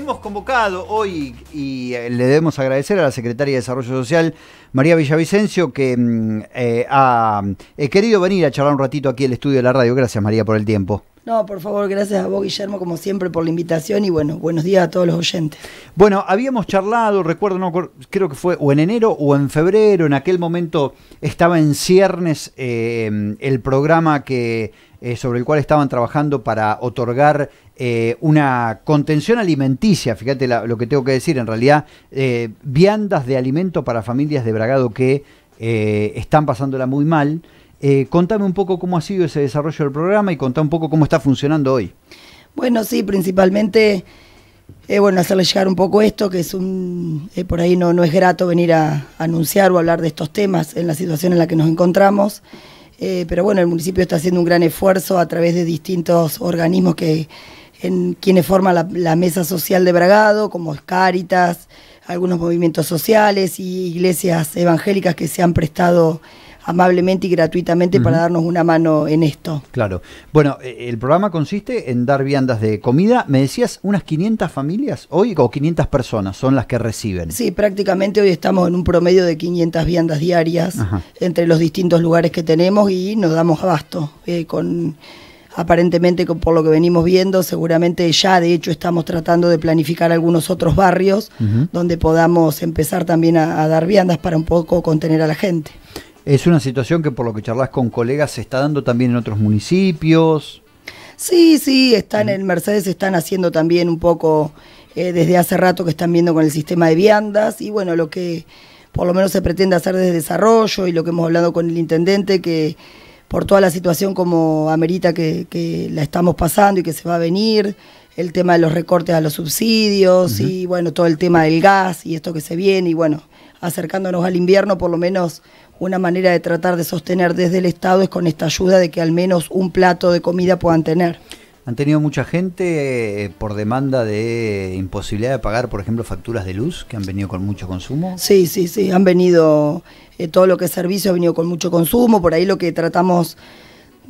hemos convocado hoy y eh, le debemos agradecer a la Secretaria de Desarrollo Social, María Villavicencio, que mm, eh, ha eh, querido venir a charlar un ratito aquí en el estudio de la radio. Gracias, María, por el tiempo. No, por favor, gracias a vos, Guillermo, como siempre, por la invitación y bueno, buenos días a todos los oyentes. Bueno, habíamos charlado, recuerdo, no, creo que fue o en enero o en febrero, en aquel momento estaba en ciernes el programa que, sobre el cual estaban trabajando para otorgar eh, una contención alimenticia, fíjate lo que tengo que decir, en realidad, eh, viandas de alimento para familias de Bragado que eh, están pasándola muy mal. contame un poco cómo ha sido ese desarrollo del programa y contá un poco cómo está funcionando hoy. Bueno, sí, principalmente, bueno, hacerle llegar un poco esto, que es un, por ahí no, no es grato venir a anunciar o hablar de estos temas en la situación en la que nos encontramos. pero bueno, el municipio está haciendo un gran esfuerzo a través de distintos organismos que, en quienes forman la, mesa social de Bragado, como Cáritas, algunos movimientos sociales y iglesias evangélicas que se han prestado amablemente y gratuitamente para darnos una mano en esto. Claro. Bueno, eh, el programa consiste en dar viandas de comida. Me decías, unas 500 familias hoy o 500 personas son las que reciben. Sí, prácticamente hoy estamos en un promedio de 500 viandas diarias entre los distintos lugares que tenemos y nos damos abasto eh, con aparentemente por lo que venimos viendo, seguramente ya de hecho estamos tratando de planificar algunos otros barrios donde podamos empezar también a, dar viandas para un poco contener a la gente. Es una situación que por lo que charlas con colegas se está dando también en otros municipios. Sí, sí, están en Mercedes, están haciendo también un poco eh, desde hace rato que están viendo con el sistema de viandas y bueno, lo que por lo menos se pretende hacer desde desarrollo y lo que hemos hablado con el intendente que por toda la situación como amerita que, la estamos pasando y que se va a venir, el tema de los recortes a los subsidios y bueno, todo el tema del gas y esto que se viene y bueno, acercándonos al invierno, por lo menos una manera de tratar de sostener desde el Estado es con esta ayuda de que al menos un plato de comida puedan tener. Han tenido mucha gente eh, por demanda de imposibilidad de pagar, por ejemplo, facturas de luz, que han venido con mucho consumo. Sí, sí, sí, han venido, eh, todo lo que es servicio ha venido con mucho consumo, por ahí lo que tratamos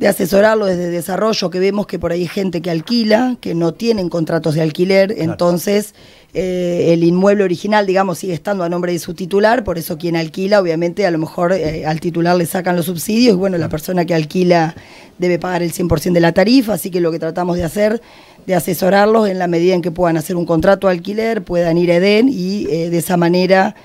de asesorarlo desde desarrollo, que vemos que por ahí hay gente que alquila, que no tienen contratos de alquiler, entonces eh, el inmueble original, digamos, sigue estando a nombre de su titular, por eso quien alquila, obviamente, a lo mejor eh, al titular le sacan los subsidios, y bueno, la persona que alquila debe pagar el 100% de la tarifa, así que lo que tratamos de hacer de asesorarlos en la medida en que puedan hacer un contrato de alquiler, puedan ir a EDEN y eh, de esa manera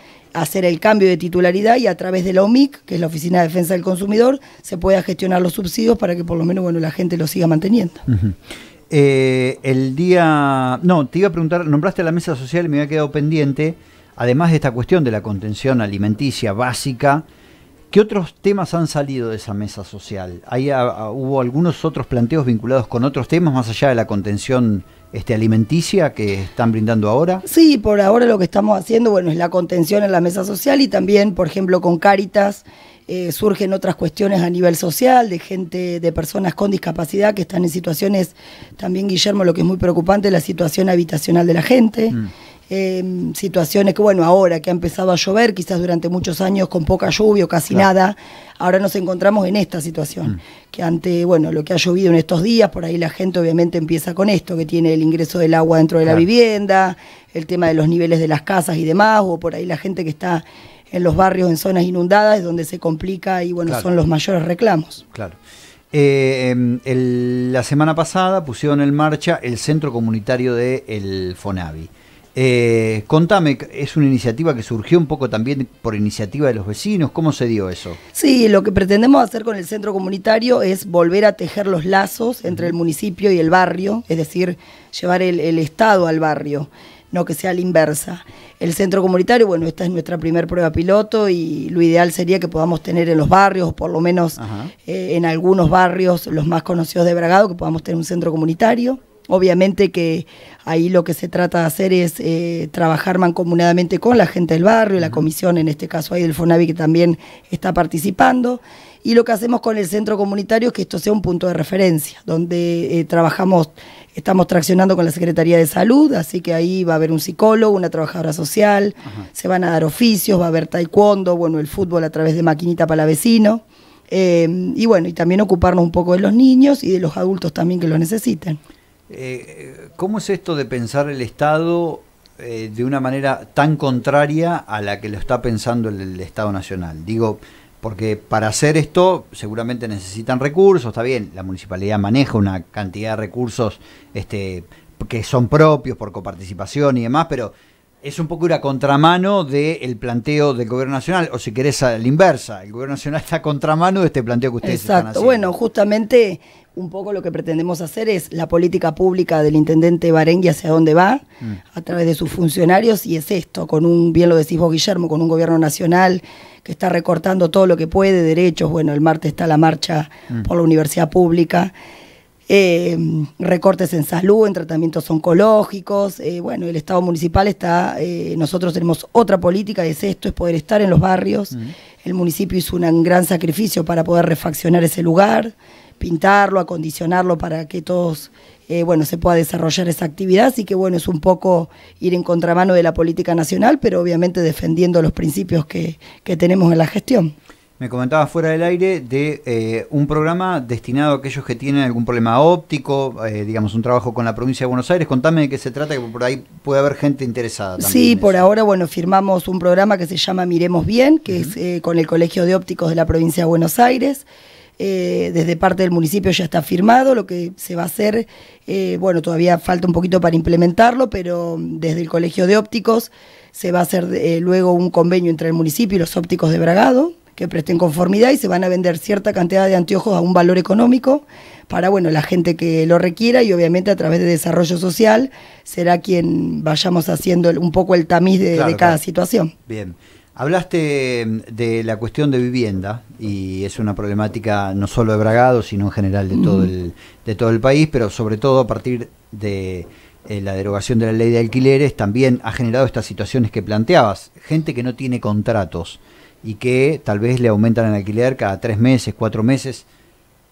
hacer el cambio de titularidad y a través de la OMIC, que es la Oficina de Defensa del Consumidor, se pueda gestionar los subsidios para que por lo menos bueno, la gente lo siga manteniendo. Eh, el día... No, te iba a preguntar, nombraste la mesa social y me había quedado pendiente, además de esta cuestión de la contención alimenticia básica, ¿qué otros temas han salido de esa mesa social? ¿Hubo algunos otros planteos vinculados con otros temas más allá de la contención este, alimenticia que están brindando ahora? Sí, por ahora lo que estamos haciendo, bueno, es la contención en la mesa social y también, por ejemplo, con Cáritas eh, surgen otras cuestiones a nivel social, de gente, de personas con discapacidad que están en situaciones, también Guillermo, lo que es muy preocupante, la situación habitacional de la gente. Mm. Em, situaciones que, bueno, ahora que ha empezado a llover, quizás durante muchos años con poca lluvia o casi nada, ahora nos encontramos en esta situación, mm. que ante, bueno, lo que ha llovido en estos días, por ahí la gente obviamente empieza con esto, que tiene el ingreso del agua dentro de la vivienda, el tema de los niveles de las casas y demás, o por ahí la gente que está en los barrios, en zonas inundadas, es donde se complica y, bueno, son los mayores reclamos. Claro. Eh, em, la semana pasada pusieron en marcha el centro comunitario de El Fonavi. Eh, contame, es una iniciativa que surgió un poco también por iniciativa de los vecinos, ¿cómo se dio eso? Sí, lo que pretendemos hacer con el centro comunitario es volver a tejer los lazos entre el municipio y el barrio, es decir, llevar el, Estado al barrio, no que sea la inversa. El centro comunitario, bueno, esta es nuestra primer prueba piloto y lo ideal sería que podamos tener en los barrios, por lo menos eh, en algunos barrios, los más conocidos de Bragado, que podamos tener un centro comunitario. Obviamente que ahí lo que se trata de hacer es eh, trabajar mancomunadamente con la gente del barrio, la comisión en este caso ahí del FONAVI que también está participando. Y lo que hacemos con el centro comunitario es que esto sea un punto de referencia, donde eh, trabajamos, estamos traccionando con la Secretaría de Salud, así que ahí va a haber un psicólogo, una trabajadora social, se van a dar oficios, va a haber taekwondo, bueno, el fútbol a través de maquinita para vecino. Eh, y bueno, y también ocuparnos un poco de los niños y de los adultos también que lo necesiten. Eh, ¿Cómo es esto de pensar el Estado eh, de una manera tan contraria a la que lo está pensando el, Estado Nacional? Digo, porque para hacer esto seguramente necesitan recursos, está bien, la municipalidad maneja una cantidad de recursos este, que son propios por coparticipación y demás, pero es un poco una contramano del planteo del gobierno nacional, o si querés a la inversa, el gobierno nacional está a contramano de este planteo que ustedes están haciendo. Bueno, justamente un poco lo que pretendemos hacer es la política pública del intendente Barengui hacia dónde va, mm. a través de sus funcionarios, y es esto, con un, bien lo decís vos Guillermo, con un gobierno nacional que está recortando todo lo que puede, derechos, bueno, el martes está la marcha mm. por la universidad pública eh, recortes en salud, en tratamientos oncológicos. Eh, bueno, el Estado municipal está, eh, nosotros tenemos otra política, es esto, es poder estar en los barrios. El municipio hizo un gran sacrificio para poder refaccionar ese lugar, pintarlo, acondicionarlo para que todos... Eh, bueno, se pueda desarrollar esa actividad. Así que bueno, es un poco ir en contramano de la política nacional, pero obviamente defendiendo los principios que, que tenemos en la gestión. Me comentaba fuera del aire de eh, un programa destinado a aquellos que tienen algún problema óptico, eh, digamos un trabajo con la provincia de Buenos Aires. Contame de qué se trata, que por ahí puede haber gente interesada. sí, por ahora, bueno, firmamos un programa que se llama Miremos Bien, que es eh, con el Colegio de Ópticos de la provincia de Buenos Aires. desde parte del municipio ya está firmado, lo que se va a hacer, bueno, todavía falta un poquito para implementarlo, pero mm, desde el Colegio de Ópticos se va a hacer luego un convenio entre el municipio y los ópticos de Bragado, que presten conformidad y se van a vender cierta cantidad de anteojos a un valor económico para bueno la gente que lo requiera y obviamente a través de desarrollo social será quien vayamos haciendo un poco el tamiz de, cada situación. Bien. Hablaste mm, de la cuestión de vivienda y es una problemática no solo de Bragado, sino en general de todo el, de todo el país, pero sobre todo a partir de eh, la derogación de la ley de alquileres también ha generado estas situaciones que planteabas, gente que no tiene contratos y que tal vez le aumentan el alquiler cada tres meses, cuatro meses.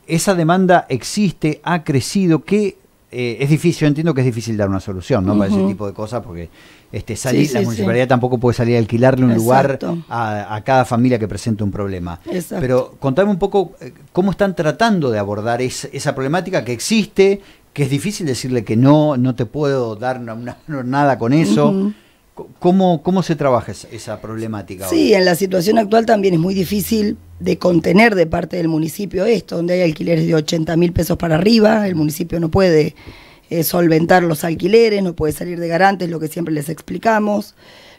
Esa demanda existe, ha crecido, que eh, es difícil, yo entiendo que es difícil dar una solución, ¿no? Para ese tipo de cosas, porque este, salir, la municipalidad tampoco puede salir a alquilarle un lugar a, cada familia que presente un problema. Pero contame un poco eh, cómo están tratando de abordar esa problemática que existe, que es difícil decirle que no, no te puedo dar nada con eso. ¿Cómo, cómo se trabaja esa, problemática? Sí, en la situación actual también es muy difícil de contener de parte del municipio esto, donde hay alquileres de 80 mil pesos para arriba, el municipio no puede eh, solventar los alquileres, no puede salir de garantes, lo que siempre les explicamos.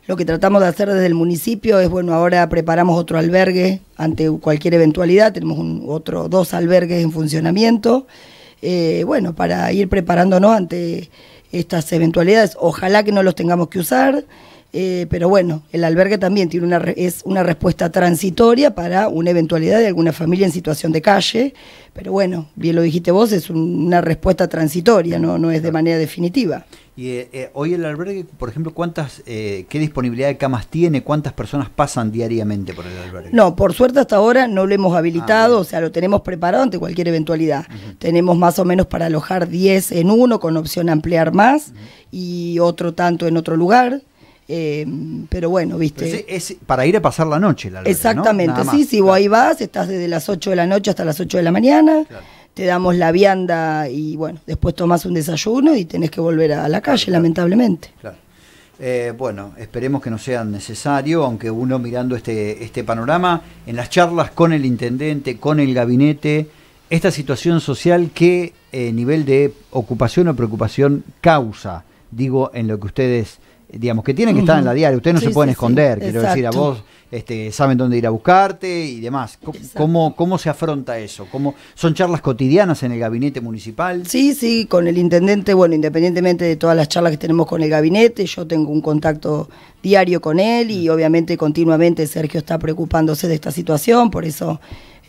Lo que tratamos de hacer desde el municipio es, bueno, ahora preparamos otro albergue ante cualquier eventualidad, tenemos un, otro, dos albergues en funcionamiento, eh, bueno, para ir preparándonos ante estas eventualidades. Ojalá que no los tengamos que usar. Eh, pero bueno, el albergue también tiene una, es una respuesta transitoria para una eventualidad de alguna familia en situación de calle, pero bueno, bien lo dijiste vos, es una respuesta transitoria, no, es de manera definitiva. Y eh, eh, hoy el albergue, por ejemplo, cuántas, qué disponibilidad de camas tiene, cuántas personas pasan diariamente por el albergue. No, por suerte hasta ahora no lo hemos habilitado, ah, o sea, lo tenemos preparado ante cualquier eventualidad. Tenemos más o menos para alojar 10 en uno, con opción a ampliar más, y otro tanto en otro lugar. Eh, pero bueno, viste. es, para ir a pasar la noche, la verdad Exactamente, sí, si vos ahí vas, estás desde las 8 de la noche hasta las 8 de la mañana, te damos la vianda y bueno, después tomás un desayuno y tenés que volver a la calle, lamentablemente. Claro. Eh, bueno, esperemos que no sea necesario, aunque uno mirando este, este panorama, en las charlas con el intendente, con el gabinete, esta situación social, ¿qué eh, nivel de ocupación o preocupación causa? Digo, en lo que ustedes eh, digamos, que tienen que estar en la diaria, ustedes no se pueden esconder, quiero decir, a vos este, saben dónde ir a buscarte y demás. ¿Cómo, cómo, se afronta eso? ¿Son charlas cotidianas en el gabinete municipal? Sí, sí, con el intendente, bueno, independientemente de todas las charlas que tenemos con el gabinete, yo tengo un contacto diario con él y obviamente continuamente Sergio está preocupándose de esta situación, por eso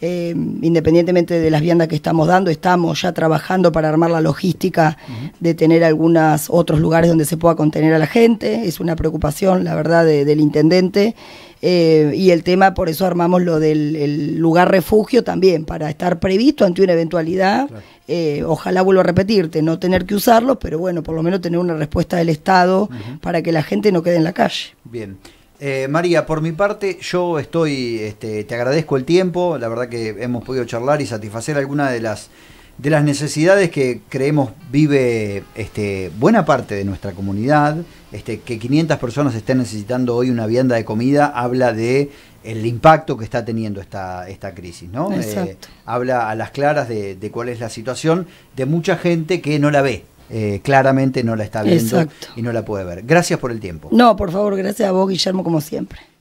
eh, independientemente de las viandas que estamos dando, estamos ya trabajando para armar la logística de tener algunos otros lugares donde se pueda contener a la gente. Es una preocupación, la verdad, del intendente. Eh, y el tema, por eso armamos lo del lugar refugio también, para estar previsto ante una eventualidad. Eh, ojalá vuelvo a repetirte, no tener que usarlo pero bueno, por lo menos tener una respuesta del Estado para que la gente no quede en la calle. Bien. Eh, María, por mi parte, yo estoy, este, te agradezco el tiempo, la verdad que hemos podido charlar y satisfacer algunas de las, de las necesidades que creemos vive este, buena parte de nuestra comunidad. Este, que 500 personas estén necesitando hoy una vianda de comida habla de el impacto que está teniendo esta, esta crisis, ¿no? Eh, habla a las claras de, de cuál es la situación de mucha gente que no la ve, eh, claramente no la está viendo y no la puede ver. Gracias por el tiempo. No, por favor, gracias a vos, Guillermo, como siempre.